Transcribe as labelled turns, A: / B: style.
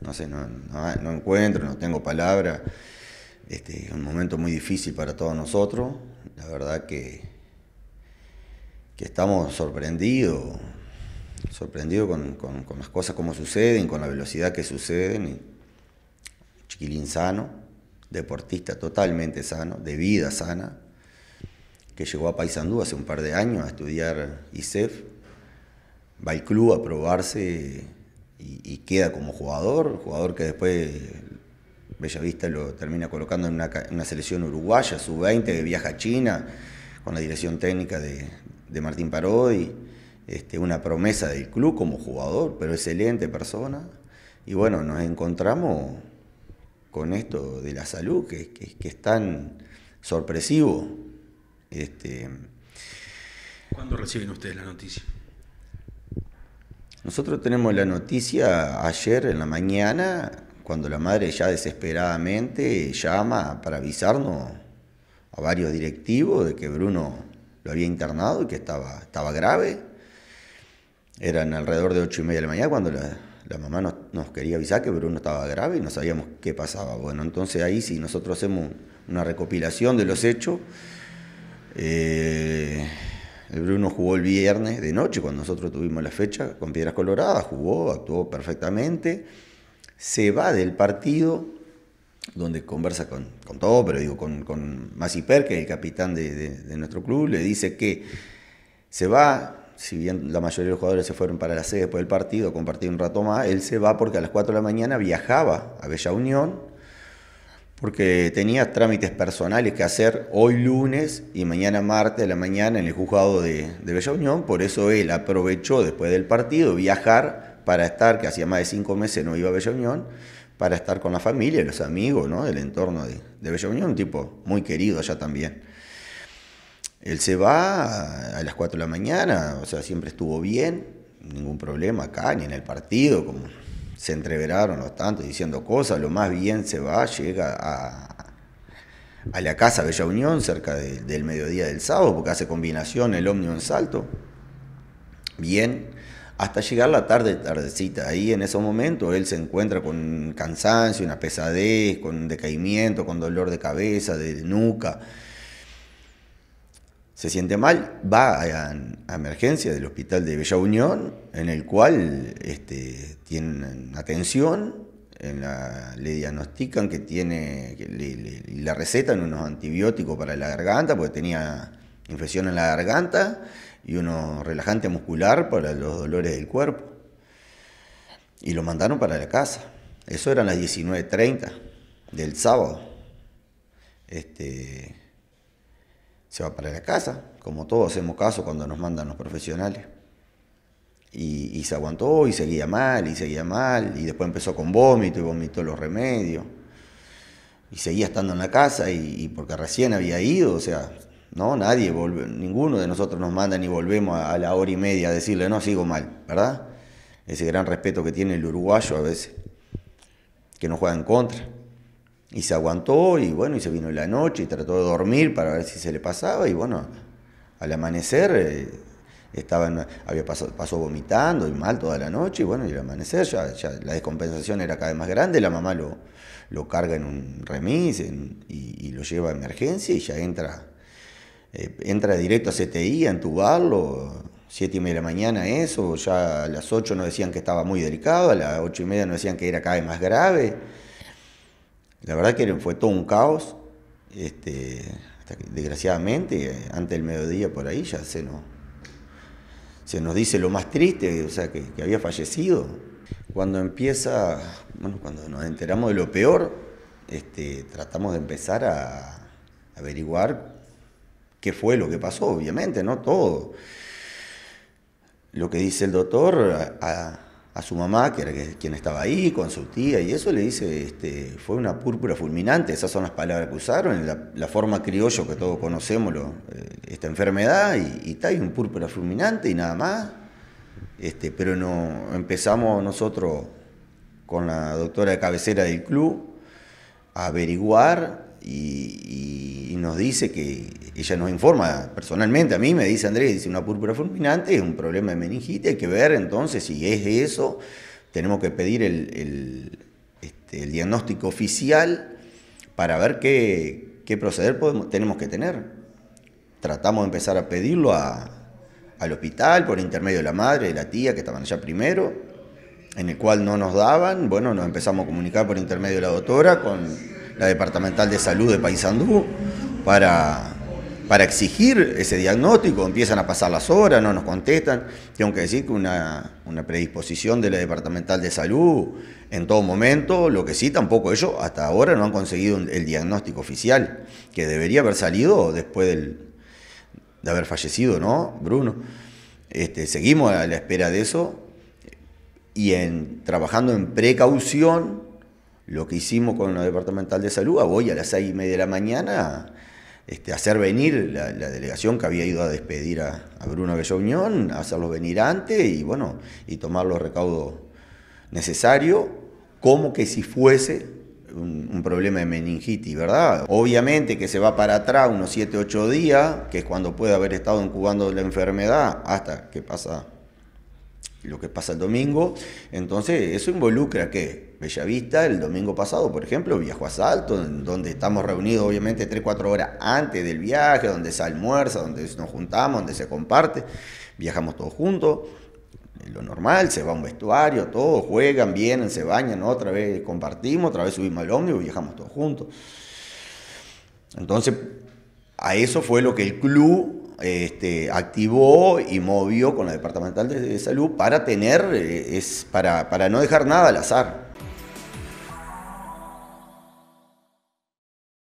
A: no sé, no, encuentro, no tengo palabra. Este, es un momento muy difícil para todos nosotros. La verdad que, que estamos sorprendidos, sorprendidos con, con, las cosas como suceden, con la velocidad que suceden. Chiquilín sano, deportista totalmente sano, de vida sana, que llegó a Paysandú hace un par de años a estudiar ISEF. Va al club a probarse y, queda como jugador, jugador que después Bellavista lo termina colocando en una, selección uruguaya, sub-20, que viaja a China, con la dirección técnica de, Martín Parodi, este, una promesa del club como jugador, pero excelente persona. Y bueno, nos encontramos con esto de la salud, que, que es tan sorpresivo. Este, ¿Cuándo reciben ustedes la noticia? Nosotros tenemos la noticia ayer en la mañana, cuando la madre ya desesperadamente llama para avisarnos a varios directivos de que Bruno lo había internado y que estaba, estaba grave. Eran alrededor de ocho y media de la mañana cuando la, mamá nos, quería avisar que Bruno estaba grave y no sabíamos qué pasaba. Bueno, entonces ahí si nosotros hacemos una recopilación de los hechos, eh, el Bruno jugó el viernes de noche, cuando nosotros tuvimos la fecha, con Piedras Coloradas, jugó, actuó perfectamente. Se va del partido, donde conversa con, todo, pero digo, con, con Maciper, que es el capitán de, nuestro club, le dice que se va, si bien la mayoría de los jugadores se fueron para la sede después del partido, compartir un rato más, él se va porque a las 4 de la mañana viajaba a Bella Unión porque tenía trámites personales que hacer hoy lunes y mañana martes a la mañana en el juzgado de, de Bella Unión, por eso él aprovechó después del partido viajar para estar, que hacía más de cinco meses no iba a Bella Unión, para estar con la familia, los amigos, ¿no? del entorno de, Bella Unión, un tipo muy querido allá también. Él se va a las 4 de la mañana, o sea, siempre estuvo bien, ningún problema acá, ni en el partido, como se entreveraron los tantos diciendo cosas, lo más bien se va, llega a, la casa Bella Unión cerca del mediodía del sábado, porque hace combinación el ómnibus en salto. Bien, hasta llegar la tarde, tardecita. Ahí en ese momento él se encuentra con cansancio, una pesadez, con decaimiento, con dolor de cabeza, de nuca se siente mal, va a, emergencia del hospital de Bella Unión, en el cual este, tienen atención, le diagnostican que tiene, la le, en recetan unos antibióticos para la garganta, porque tenía infección en la garganta, y unos relajantes muscular para los dolores del cuerpo. Y lo mandaron para la casa. Eso eran las 19.30 del sábado. Este, se va para la casa, como todos hacemos caso cuando nos mandan los profesionales. Y, se aguantó y seguía mal, y seguía mal, y después empezó con vómito y vomitó los remedios. Y seguía estando en la casa y, porque recién había ido, o sea, no, nadie, vuelve ninguno de nosotros nos manda ni volvemos a, la hora y media a decirle, no, sigo mal, ¿verdad? Ese gran respeto que tiene el uruguayo a veces, que nos juega en contra. Y se aguantó y bueno, y se vino la noche y trató de dormir para ver si se le pasaba y bueno, al amanecer eh, había pasó, vomitando y mal toda la noche y bueno, y al amanecer ya, la descompensación era cada vez más grande, la mamá lo, lo carga en un remis y, lo lleva a emergencia y ya entra, eh, entra directo a CTI a entubarlo. siete y media de la mañana eso, ya a las 8 nos decían que estaba muy delicado, a las ocho y media nos decían que era cada vez más grave la verdad que fue todo un caos. Este, desgraciadamente, antes del mediodía por ahí ya se nos, se nos dice lo más triste, o sea, que, había fallecido. Cuando empieza, bueno, cuando nos enteramos de lo peor, este, tratamos de empezar a, averiguar qué fue lo que pasó, obviamente, ¿no? Todo. Lo que dice el doctor, a su mamá, que era quien estaba ahí, con su tía, y eso le dice, este, fue una púrpura fulminante, esas son las palabras que usaron, la, la forma criollo que todos conocemos, lo, eh, esta enfermedad, y, y un púrpura fulminante y nada más. Este, pero no, empezamos nosotros con la doctora de cabecera del club a averiguar y, nos dice que ella nos informa personalmente, a mí me dice Andrés, dice una púrpura fulminante, es un problema de meningitis, hay que ver entonces si es eso, tenemos que pedir este, el, diagnóstico oficial para ver qué, proceder tenemos que tener. Tratamos de empezar a pedirlo al hospital por intermedio de la madre, de la tía que estaban allá primero, en el cual no nos daban, bueno, nos empezamos a comunicar por intermedio de la doctora con la Departamental de Salud de Paysandú para, para exigir ese diagnóstico. Empiezan a pasar las horas, no nos contestan. Tengo que decir que una, predisposición de la Departamental de Salud en todo momento, lo que sí, tampoco ellos hasta ahora no han conseguido el diagnóstico oficial, que debería haber salido después de haber fallecido, ¿no, Bruno? Este, seguimos a la espera de eso y en, trabajando en precaución lo que hicimos con la Departamental de Salud, voy a las seis y media de la mañana este, hacer venir la, delegación que había ido a despedir a, a Bruno a hacerlo venir antes y bueno, y tomar los recaudos necesarios, como que si fuese un, problema de meningitis, ¿verdad? Obviamente que se va para atrás unos 7, 8 días, que es cuando puede haber estado incubando la enfermedad, hasta que pasa lo que pasa el domingo. Entonces, eso involucra que Bellavista, el domingo pasado, por ejemplo, viajó a Salto, donde estamos reunidos obviamente 3-4 horas antes del viaje, donde se almuerza, donde nos juntamos, donde se comparte, viajamos todos juntos. Lo normal, se va a un vestuario, todos juegan, vienen, se bañan, otra vez compartimos, otra vez subimos al ómnibus, viajamos todos juntos. Entonces, a eso fue lo que el club este, activó y movió con la departamental de salud para tener, eh, es, para, para no dejar nada al azar.